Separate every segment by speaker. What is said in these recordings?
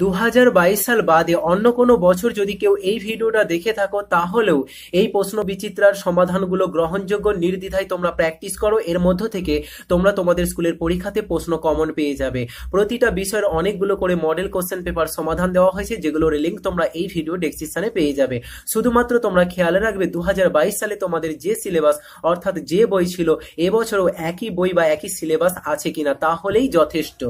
Speaker 1: দুহাজার সাল বাদে অন্য কোনো বছর যদি কেউ এই ভিডিওটা দেখে থাকো তাহলেও এই প্রশ্ন বিচিত্রার সমাধানগুলো গ্রহণযোগ্য নির্দ্বিধায় তোমরা প্র্যাকটিস করো এর মধ্য থেকে তোমরা তোমাদের স্কুলের পরীক্ষাতে প্রশ্ন কমন পেয়ে যাবে প্রতিটা বিষয়ের অনেকগুলো করে মডেল কোশ্চেন পেপার সমাধান দেওয়া হয়েছে যেগুলোর লিঙ্ক তোমরা এই ভিডিও ডেসক্রিপশনে পেয়ে যাবে শুধুমাত্র তোমরা খেয়াল রাখবে দু সালে তোমাদের যে সিলেবাস অর্থাৎ যে বই ছিল এবছরও একই বই বা একই সিলেবাস আছে কিনা তাহলেই যথেষ্ট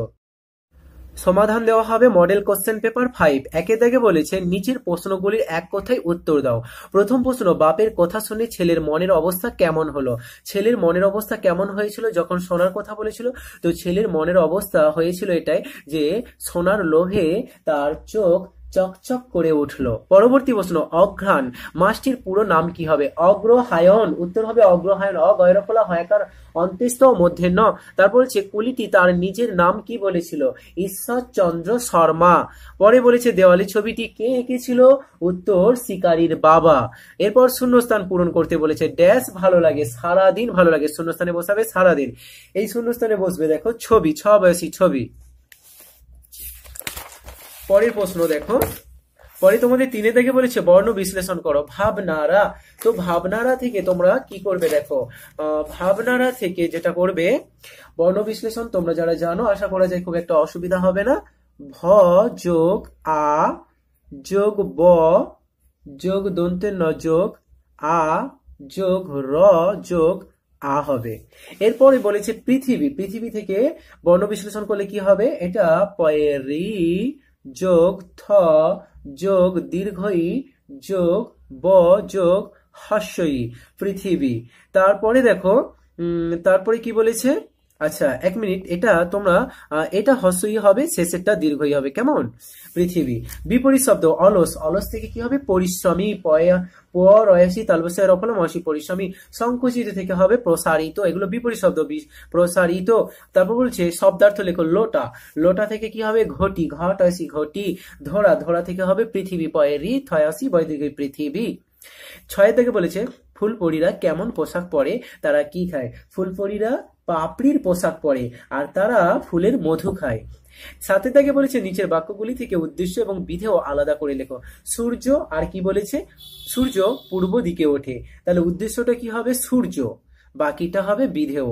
Speaker 1: সমাধান দেওয়া হবে মডেল কোশ্চেন পেপার ফাইভ একে দাগে বলেছে নিচের প্রশ্নগুলির এক কথায় উত্তর দাও প্রথম প্রশ্ন বাপের কথা শুনে ছেলের মনের অবস্থা কেমন হলো ছেলের মনের অবস্থা কেমন হয়েছিল যখন সোনার কথা বলেছিল তো ছেলের মনের অবস্থা হয়েছিল এটাই যে সোনার লোভে তার চোখ চকচক করে উঠল পরবর্তী প্রশ্ন অঘ্রান মাসটির পুরো নাম কি হবে অগ্রহায়ন উত্তর হবে অগ্রহায়ন অগয়রফলা হয়কার অন্ত্যেস্ত মধ্যে ন তারপর হচ্ছে কুলিটি তার নিজের নাম কি বলেছিল ঈশ্বরচন্দ্র শর্মা পরে বলেছে দেওয়ালি ছবিটি কে এঁকেছিল উত্তর শিকারীর বাবা এরপর শূন্যস্থান পূরণ করতে বলেছে ড্যাশ ভালো লাগে সারাদিন ভালো লাগে শূন্যস্থানে বসাবে সারাদিন এই শূন্যস্থানে বসবে দেখো ছবি ছ বয়সী ছবি পরের প্রশ্ন দেখো পরে তোমাদের তিনে থেকে বলেছে বর্ণ বিশ্লেষণ করো ভাবনারা তো ভাবনারা থেকে তোমরা কি করবে দেখো ভাবনারা থেকে যেটা করবে বর্ণ বিশ্লেষণ তোমরা যারা জানো আশা করা যায় খুব একটা অসুবিধা হবে না ভ যোগ আ যোগ ব যোগ দন্তে ন যোগ আ যোগ র যোগ আ হবে এরপরে বলেছে পৃথিবী পৃথিবী থেকে বর্ণ বিশ্লেষণ করলে কি হবে এটা পয়েরি যোগ থ যোগ দীর্ঘই যোগ ব যোগ হাস্যই পৃথিবী তারপরে দেখো তারপরে কি বলেছে আচ্ছা এক মিনিট এটা তোমরা এটা হস্যই হবে শেষেরটা দীর্ঘই হবে কেমন পৃথিবী বিপরীত শব্দ অলস অলস থেকে কি হবে পরিশ্রমী পয়া পরয়াসী তালবসায় রফলম পরিশ্রমী সংকুচিত থেকে হবে প্রসারিত এগুলো বিপরীত শব্দ প্রসারিত তারপর বলছে শব্দার্থ লেখো লোটা লোটা থেকে কি হবে ঘটি ঘট আসি ঘটি ধরা ধরা থেকে হবে পৃথিবী রি থয়াসি বৈদিক পৃথিবী ছয় থেকে বলেছে ফুলপরীরা কেমন পোশাক পরে তারা কি খায় ফুলপরীরা পাপড়ির পোশাক পরে আর তারা ফুলের মধু খায় সাথে তাকে বলেছে নিচের বাক্যগুলি থেকে উদ্দেশ্য এবং বিধেও আলাদা করে লেখো সূর্য আর কি বলেছে সূর্য পূর্ব দিকে ওঠে তাহলে উদ্দেশ্যটা কি হবে সূর্য বাকিটা হবে বিধেয়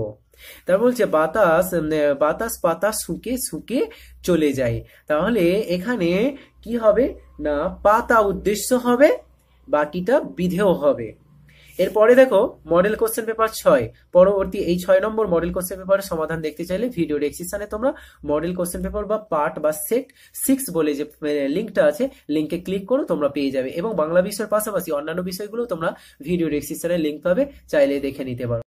Speaker 1: তারপর বলছে বাতাস বাতাস পাতা শুকে শুকে চলে যায় তাহলে এখানে কি হবে না পাতা উদ্দেশ্য হবে বাকিটা বিধেয় হবে এরপরে দেখো মডেল কোশ্চেন পেপার ছয় পরবর্তী এই ছয় নম্বর মডেল কোশ্চেন পেপারের সমাধান দেখতে চাইলে ভিডিও ডেসক্রিপশনে তোমরা মডেল কোশ্চেন পেপার বা পার্ট বা সেট সিক্স বলে যে লিঙ্কটা আছে লিঙ্কে ক্লিক করো তোমরা পেয়ে যাবে এবং বাংলা বিষয়ের পাশাপাশি অন্যান্য বিষয়গুলো তোমরা ভিডিও ডেসক্রিপশনে লিঙ্ক পাবে চাইলে দেখে নিতে পারো